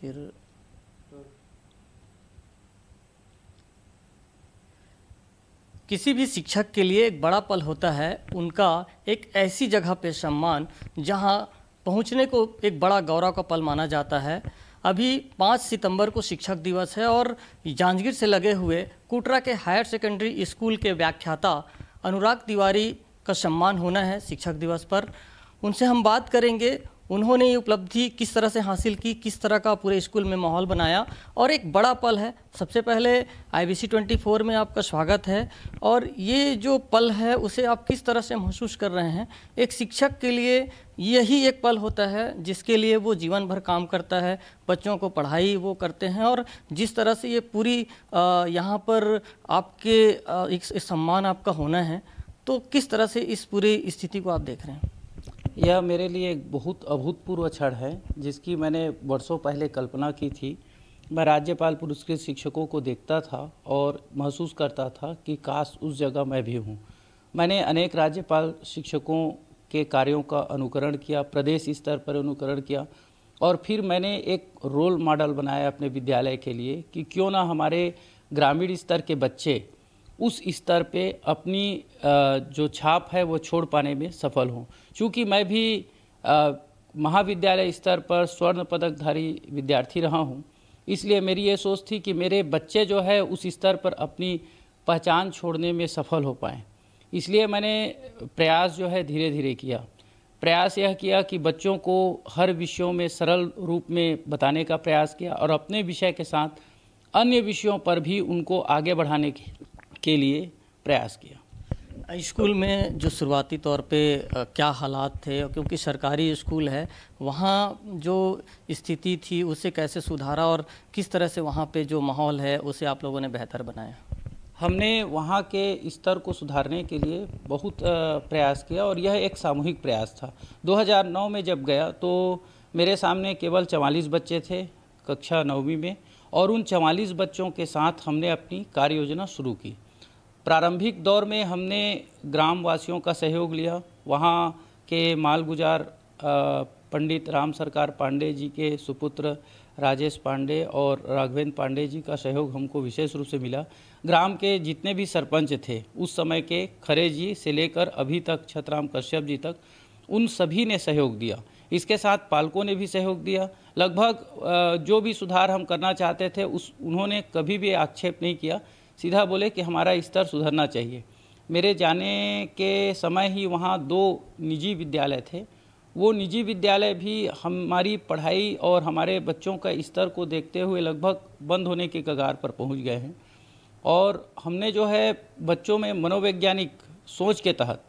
फिर किसी भी शिक्षक के लिए एक बड़ा पल होता है उनका एक ऐसी जगह पे सम्मान जहां पहुंचने को एक बड़ा गौरव का पल माना जाता है अभी 5 सितंबर को शिक्षक दिवस है और जांजगीर से लगे हुए कुटरा के हायर सेकेंडरी स्कूल के व्याख्याता अनुराग तिवारी का सम्मान होना है शिक्षक दिवस पर उनसे हम बात करेंगे उन्होंने ये उपलब्धि किस तरह से हासिल की किस तरह का पूरे स्कूल में माहौल बनाया और एक बड़ा पल है सबसे पहले आई बी में आपका स्वागत है और ये जो पल है उसे आप किस तरह से महसूस कर रहे हैं एक शिक्षक के लिए यही एक पल होता है जिसके लिए वो जीवन भर काम करता है बच्चों को पढ़ाई वो करते हैं और जिस तरह से ये पूरी यहाँ पर आपके एक सम्मान आपका होना है तो किस तरह से इस पूरी स्थिति को आप देख रहे हैं यह मेरे लिए एक बहुत अभूतपूर्व क्षण है जिसकी मैंने वर्षों पहले कल्पना की थी मैं राज्यपाल पुरस्कृत शिक्षकों को देखता था और महसूस करता था कि काश उस जगह मैं भी हूँ मैंने अनेक राज्यपाल शिक्षकों के कार्यों का अनुकरण किया प्रदेश स्तर पर अनुकरण किया और फिर मैंने एक रोल मॉडल बनाया अपने विद्यालय के लिए कि क्यों ना हमारे ग्रामीण स्तर के बच्चे उस स्तर पे अपनी जो छाप है वो छोड़ पाने में सफल हों चूँकि मैं भी महाविद्यालय स्तर पर स्वर्ण पदकधारी विद्यार्थी रहा हूँ इसलिए मेरी ये सोच थी कि मेरे बच्चे जो है उस स्तर पर अपनी पहचान छोड़ने में सफल हो पाएँ इसलिए मैंने प्रयास जो है धीरे धीरे किया प्रयास यह किया कि बच्चों को हर विषयों में सरल रूप में बताने का प्रयास किया और अपने विषय के साथ अन्य विषयों पर भी उनको आगे बढ़ाने के लिए प्रयास किया स्कूल में जो शुरुआती तौर पे क्या हालात थे क्योंकि सरकारी स्कूल है वहाँ जो स्थिति थी उसे कैसे सुधारा और किस तरह से वहाँ पे जो माहौल है उसे आप लोगों ने बेहतर बनाया हमने वहाँ के स्तर को सुधारने के लिए बहुत प्रयास किया और यह एक सामूहिक प्रयास था 2009 में जब गया तो मेरे सामने केवल चवालीस बच्चे थे कक्षा नौवीं में और उन चवालीस बच्चों के साथ हमने अपनी कार्य योजना शुरू की प्रारंभिक दौर में हमने ग्रामवासियों का सहयोग लिया वहाँ के मालगुजार पंडित राम सरकार पांडे जी के सुपुत्र राजेश पांडे और राघवेंद्र पांडे जी का सहयोग हमको विशेष रूप से मिला ग्राम के जितने भी सरपंच थे उस समय के खरे जी से लेकर अभी तक छतराम कश्यप जी तक उन सभी ने सहयोग दिया इसके साथ पालकों ने भी सहयोग दिया लगभग जो भी सुधार हम करना चाहते थे उस उन्होंने कभी भी आक्षेप नहीं किया सीधा बोले कि हमारा स्तर सुधरना चाहिए मेरे जाने के समय ही वहाँ दो निजी विद्यालय थे वो निजी विद्यालय भी हमारी पढ़ाई और हमारे बच्चों का स्तर को देखते हुए लगभग बंद होने के कगार पर पहुँच गए हैं और हमने जो है बच्चों में मनोवैज्ञानिक सोच के तहत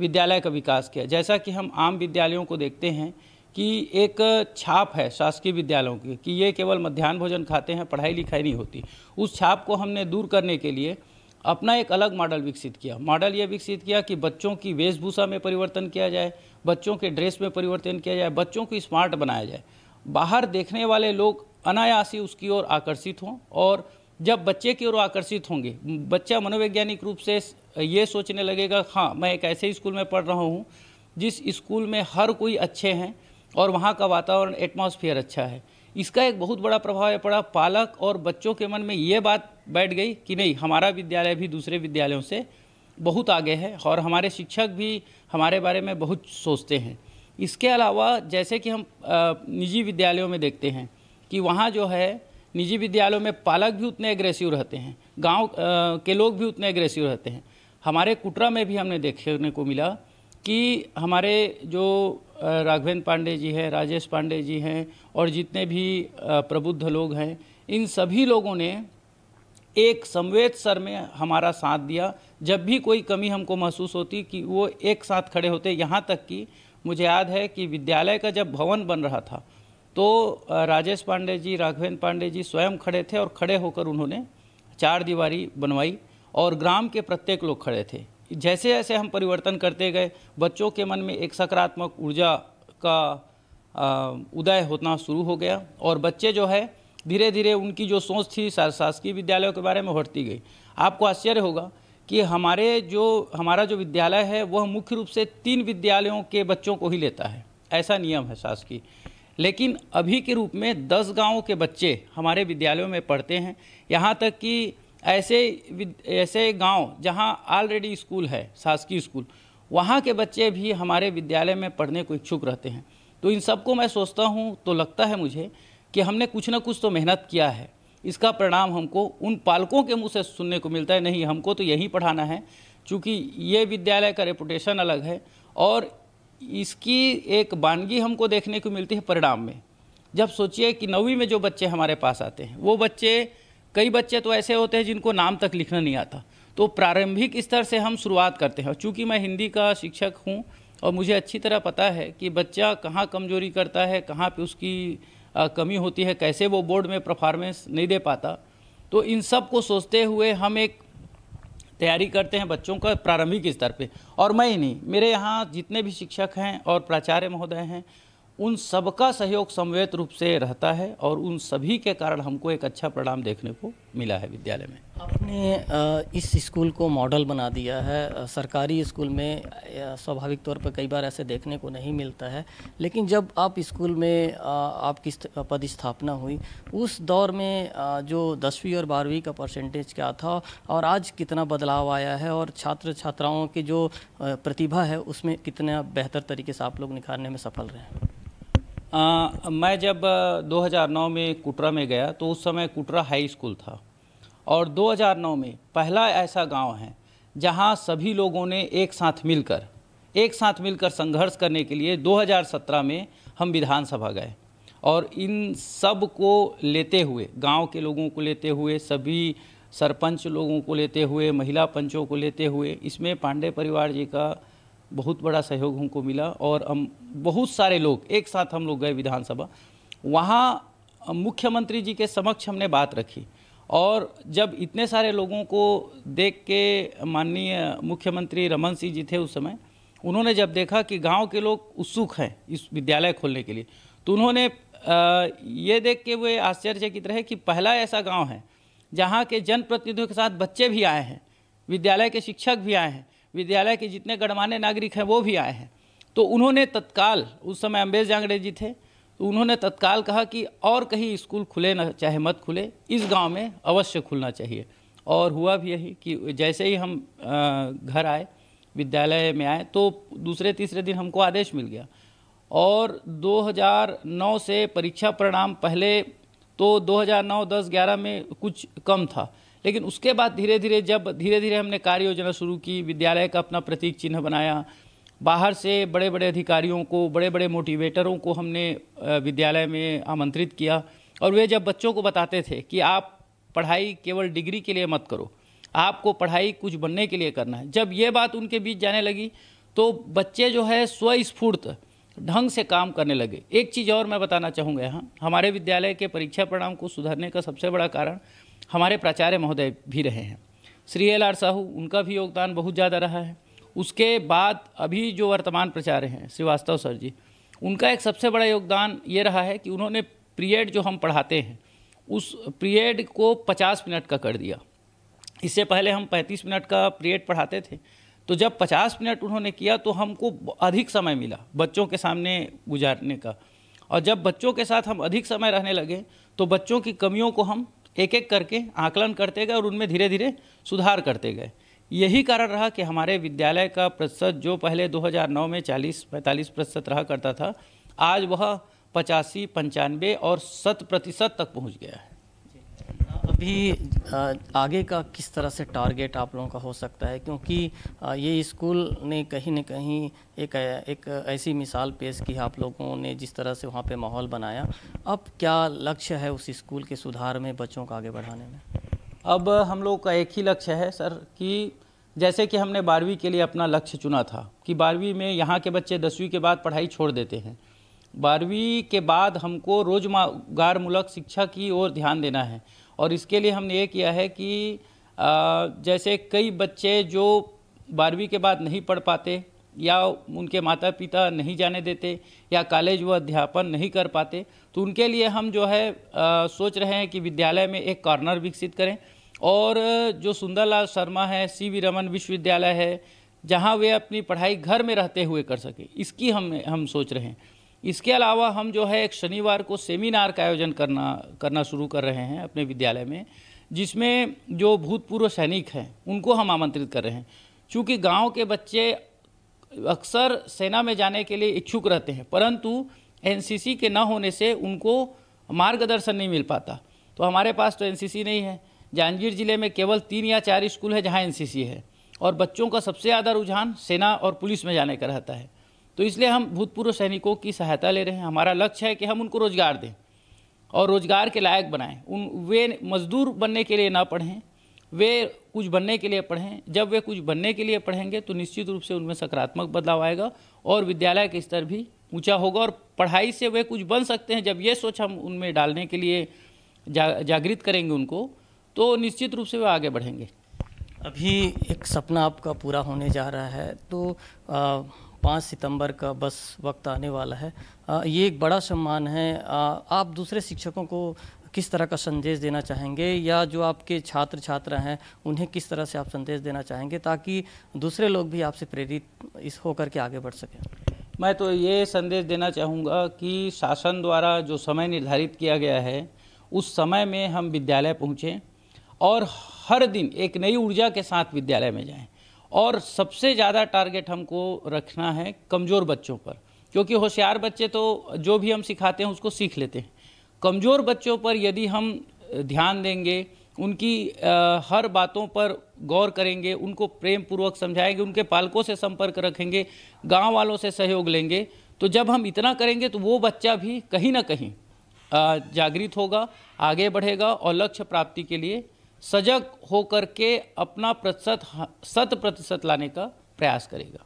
विद्यालय का विकास किया जैसा कि हम आम विद्यालयों को देखते हैं कि एक छाप है शासकीय विद्यालयों की कि ये केवल मध्यान्ह भोजन खाते हैं पढ़ाई लिखाई नहीं होती उस छाप को हमने दूर करने के लिए अपना एक अलग मॉडल विकसित किया मॉडल ये विकसित किया कि बच्चों की वेशभूषा में परिवर्तन किया जाए बच्चों के ड्रेस में परिवर्तन किया जाए बच्चों को स्मार्ट बनाया जाए बाहर देखने वाले लोग अनायास ही उसकी ओर आकर्षित हों और जब बच्चे की ओर आकर्षित होंगे बच्चा मनोवैज्ञानिक रूप से ये सोचने लगेगा हाँ मैं एक ऐसे स्कूल में पढ़ रहा हूँ जिस स्कूल में हर कोई अच्छे हैं और वहाँ का वातावरण एटमॉस्फेयर अच्छा है इसका एक बहुत बड़ा प्रभाव यह पड़ा पालक और बच्चों के मन में ये बात बैठ गई कि नहीं हमारा विद्यालय भी दूसरे विद्यालयों से बहुत आगे है और हमारे शिक्षक भी हमारे बारे में बहुत सोचते हैं इसके अलावा जैसे कि हम निजी विद्यालयों में देखते हैं कि वहाँ जो है निजी विद्यालयों में पालक भी उतने एग्रेसिव रहते हैं गांव के लोग भी उतने एग्रेसिव रहते हैं हमारे कुटरा में भी हमने देखने को मिला कि हमारे जो राघवेंद्र पांडे जी हैं राजेश पांडे जी हैं और जितने भी प्रबुद्ध लोग हैं इन सभी लोगों ने एक संवेद सर में हमारा साथ दिया जब भी कोई कमी हमको महसूस होती कि वो एक साथ खड़े होते यहाँ तक कि मुझे याद है कि विद्यालय का जब भवन बन रहा था तो राजेश पांडे जी राघवेंद्र पांडे जी स्वयं खड़े थे और खड़े होकर उन्होंने चार दीवारी बनवाई और ग्राम के प्रत्येक लोग खड़े थे जैसे जैसे हम परिवर्तन करते गए बच्चों के मन में एक सकारात्मक ऊर्जा का उदय होना शुरू हो गया और बच्चे जो है धीरे धीरे उनकी जो सोच थी शासकीय विद्यालयों के बारे में बढ़ती गई आपको आश्चर्य होगा कि हमारे जो हमारा जो विद्यालय है वह मुख्य रूप से तीन विद्यालयों के बच्चों को ही लेता है ऐसा नियम है शासकीय लेकिन अभी के रूप में दस गाँव के बच्चे हमारे विद्यालयों में पढ़ते हैं यहाँ तक कि ऐसे ऐसे गांव जहां ऑलरेडी स्कूल है शासकीय स्कूल वहां के बच्चे भी हमारे विद्यालय में पढ़ने को इच्छुक रहते हैं तो इन सबको मैं सोचता हूँ तो लगता है मुझे कि हमने कुछ ना कुछ तो मेहनत किया है इसका परिणाम हमको उन पालकों के मुँह से सुनने को मिलता है नहीं हमको तो यही पढ़ाना है चूँकि ये विद्यालय का रेपुटेशन अलग है और इसकी एक बानगी हमको देखने को मिलती है परिणाम में जब सोचिए कि नौवीं में जो बच्चे हमारे पास आते हैं वो बच्चे कई बच्चे तो ऐसे होते हैं जिनको नाम तक लिखना नहीं आता तो प्रारंभिक स्तर से हम शुरुआत करते हैं चूँकि मैं हिंदी का शिक्षक हूँ और मुझे अच्छी तरह पता है कि बच्चा कहाँ कमजोरी करता है कहाँ पे उसकी कमी होती है कैसे वो बोर्ड में परफॉर्मेंस नहीं दे पाता तो इन सब को सोचते हुए हम एक तैयारी करते हैं बच्चों का प्रारंभिक स्तर पे और मैं ही नहीं मेरे यहाँ जितने भी शिक्षक हैं और प्राचार्य महोदय हैं उन सबका सहयोग समवेत रूप से रहता है और उन सभी के कारण हमको एक अच्छा परिणाम देखने को मिला है विद्यालय में आपने इस स्कूल को मॉडल बना दिया है सरकारी स्कूल में स्वाभाविक तौर पर कई बार ऐसे देखने को नहीं मिलता है लेकिन जब आप स्कूल में आपकी पदस्थापना हुई उस दौर में जो दसवीं और बारहवीं का परसेंटेज क्या था और आज कितना बदलाव आया है और छात्र छात्राओं की जो प्रतिभा है उसमें कितना बेहतर तरीके से आप लोग निखारने में सफल रहे हैं आ, मैं जब 2009 में कुटरा में गया तो उस समय कुटरा हाई स्कूल था और 2009 में पहला ऐसा गांव है जहां सभी लोगों ने एक साथ मिलकर एक साथ मिलकर संघर्ष करने के लिए 2017 में हम विधानसभा गए और इन सब को लेते हुए गांव के लोगों को लेते हुए सभी सरपंच लोगों को लेते हुए महिला पंचों को लेते हुए इसमें पांडे परिवार जी का बहुत बड़ा सहयोग हमको मिला और हम बहुत सारे लोग एक साथ हम लोग गए विधानसभा वहाँ मुख्यमंत्री जी के समक्ष हमने बात रखी और जब इतने सारे लोगों को देख के माननीय मुख्यमंत्री रमन सिंह जी थे उस समय उन्होंने जब देखा कि गांव के लोग उत्सुक हैं इस विद्यालय खोलने के लिए तो उन्होंने ये देख के वे आश्चर्यचकित रहे कि पहला ऐसा गांव है जहां के जनप्रतिनिधियों के साथ बच्चे भी आए हैं विद्यालय के शिक्षक भी आए हैं विद्यालय के जितने गणमान्य नागरिक हैं वो भी आए हैं तो उन्होंने तत्काल उस समय अम्बेश जांगड़े जी थे तो उन्होंने तत्काल कहा कि और कहीं स्कूल खुले ना चाहे मत खुले इस गांव में अवश्य खुलना चाहिए और हुआ भी यही कि जैसे ही हम घर आए विद्यालय में आए तो दूसरे तीसरे दिन हमको आदेश मिल गया और 2009 से परीक्षा परिणाम पहले तो 2009 10 11 में कुछ कम था लेकिन उसके बाद धीरे धीरे जब धीरे धीरे हमने कार्य योजना शुरू की विद्यालय का अपना प्रतीक चिन्ह बनाया बाहर से बड़े बड़े अधिकारियों को बड़े बड़े मोटिवेटरों को हमने विद्यालय में आमंत्रित किया और वे जब बच्चों को बताते थे कि आप पढ़ाई केवल डिग्री के लिए मत करो आपको पढ़ाई कुछ बनने के लिए करना है जब ये बात उनके बीच जाने लगी तो बच्चे जो है स्वस्फूर्त ढंग से काम करने लगे एक चीज़ और मैं बताना चाहूँगा यहाँ हमारे विद्यालय के परीक्षा परिणाम को सुधारने का सबसे बड़ा कारण हमारे प्राचार्य महोदय भी रहे हैं श्री एल आर साहू उनका भी योगदान बहुत ज़्यादा रहा है उसके बाद अभी जो वर्तमान प्राचार्य हैं श्रीवास्तव सर जी उनका एक सबसे बड़ा योगदान ये रहा है कि उन्होंने पीरियड जो हम पढ़ाते हैं उस पीरियड को 50 मिनट का कर दिया इससे पहले हम 35 मिनट का पीरियड पढ़ाते थे तो जब 50 मिनट उन्होंने किया तो हमको अधिक समय मिला बच्चों के सामने गुजारने का और जब बच्चों के साथ हम अधिक समय रहने लगे तो बच्चों की कमियों को हम एक एक करके आकलन करते गए और उनमें धीरे धीरे सुधार करते गए यही कारण रहा कि हमारे विद्यालय का प्रतिशत जो पहले 2009 में 40-45 प्रतिशत रहा करता था आज वह पचासी पंचानवे और शत प्रतिशत तक पहुंच गया है अभी आगे का किस तरह से टारगेट आप लोगों का हो सकता है क्योंकि ये स्कूल ने कहीं न कहीं एक एक ऐसी मिसाल पेश की आप लोगों ने जिस तरह से वहाँ पे माहौल बनाया अब क्या लक्ष्य है उस स्कूल के सुधार में बच्चों को आगे बढ़ाने में अब हम लोग का एक ही लक्ष्य है सर कि जैसे कि हमने बारहवीं के लिए अपना लक्ष्य चुना था कि बारहवीं में यहाँ के बच्चे दसवीं के बाद पढ़ाई छोड़ देते हैं बारहवीं के बाद हमको रोजमागार मूलक शिक्षा की ओर ध्यान देना है और इसके लिए हमने ये किया है कि जैसे कई बच्चे जो बारहवीं के बाद नहीं पढ़ पाते या उनके माता पिता नहीं जाने देते या कॉलेज व अध्यापन नहीं कर पाते तो उनके लिए हम जो है आ, सोच रहे हैं कि विद्यालय में एक कॉर्नर विकसित करें और जो सुंदरलाल शर्मा है सी वी रमन विश्वविद्यालय है जहाँ वे अपनी पढ़ाई घर में रहते हुए कर सके इसकी हम हम सोच रहे हैं इसके अलावा हम जो है एक शनिवार को सेमिनार का आयोजन करना करना शुरू कर रहे हैं अपने विद्यालय में जिसमें जो भूतपूर्व सैनिक हैं उनको हम आमंत्रित कर रहे हैं चूँकि गाँव के बच्चे अक्सर सेना में जाने के लिए इच्छुक रहते हैं परंतु एनसीसी के न होने से उनको मार्गदर्शन नहीं मिल पाता तो हमारे पास तो एनसीसी नहीं है जांजगीर जिले में केवल तीन या चार स्कूल है जहाँ एनसीसी है और बच्चों का सबसे ज़्यादा रुझान सेना और पुलिस में जाने का रहता है तो इसलिए हम भूतपूर्व सैनिकों की सहायता ले रहे हैं हमारा लक्ष्य है कि हम उनको रोज़गार दें और रोज़गार के लायक बनाएं उन वे मज़दूर बनने के लिए ना पढ़ें वे कुछ बनने के लिए पढ़ें जब वे कुछ बनने के लिए पढ़ेंगे तो निश्चित रूप से उनमें सकारात्मक बदलाव आएगा और विद्यालय के स्तर भी ऊंचा होगा और पढ़ाई से वे कुछ बन सकते हैं जब ये सोच हम उनमें डालने के लिए जा जागृत करेंगे उनको तो निश्चित रूप से वे आगे बढ़ेंगे अभी एक सपना आपका पूरा होने जा रहा है तो आ, पाँच सितंबर का बस वक्त आने वाला है ये एक बड़ा सम्मान है आप दूसरे शिक्षकों को किस तरह का संदेश देना चाहेंगे या जो आपके छात्र छात्रा हैं उन्हें किस तरह से आप संदेश देना चाहेंगे ताकि दूसरे लोग भी आपसे प्रेरित इस होकर के आगे बढ़ सकें मैं तो ये संदेश देना चाहूँगा कि शासन द्वारा जो समय निर्धारित किया गया है उस समय में हम विद्यालय पहुँचें और हर दिन एक नई ऊर्जा के साथ विद्यालय में जाएं और सबसे ज़्यादा टारगेट हमको रखना है कमज़ोर बच्चों पर क्योंकि होशियार बच्चे तो जो भी हम सिखाते हैं उसको सीख लेते हैं कमज़ोर बच्चों पर यदि हम ध्यान देंगे उनकी आ, हर बातों पर गौर करेंगे उनको प्रेम पूर्वक समझाएंगे उनके पालकों से संपर्क रखेंगे गांव वालों से सहयोग लेंगे तो जब हम इतना करेंगे तो वो बच्चा भी कहीं ना कहीं जागृत होगा आगे बढ़ेगा और लक्ष्य प्राप्ति के लिए सजग होकर के अपना प्रतिशत शत प्रतिशत लाने का प्रयास करेगा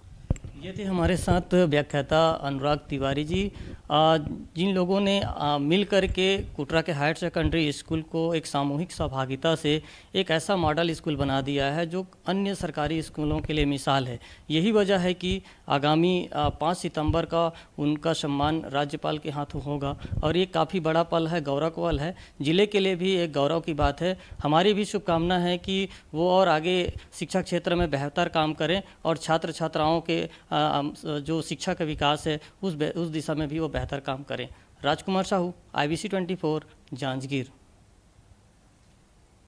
ये थे हमारे साथ व्याख्याता अनुराग तिवारी जी जिन लोगों ने मिल कर के कुटरा के हायर सेकेंडरी स्कूल को एक सामूहिक सहभागिता से एक ऐसा मॉडल स्कूल बना दिया है जो अन्य सरकारी स्कूलों के लिए मिसाल है यही वजह है कि आगामी पाँच सितंबर का उनका सम्मान राज्यपाल के हाथों होगा और ये काफ़ी बड़ा पल है गौरव पल है ज़िले के लिए भी एक गौरव की बात है हमारी भी शुभकामना है कि वो और आगे शिक्षा क्षेत्र में बेहतर काम करें और छात्र छात्राओं के जो शिक्षा का विकास है उस उस दिशा में भी वो बेहतर काम करें Rajkumar Sahu I B C twenty four Janjgir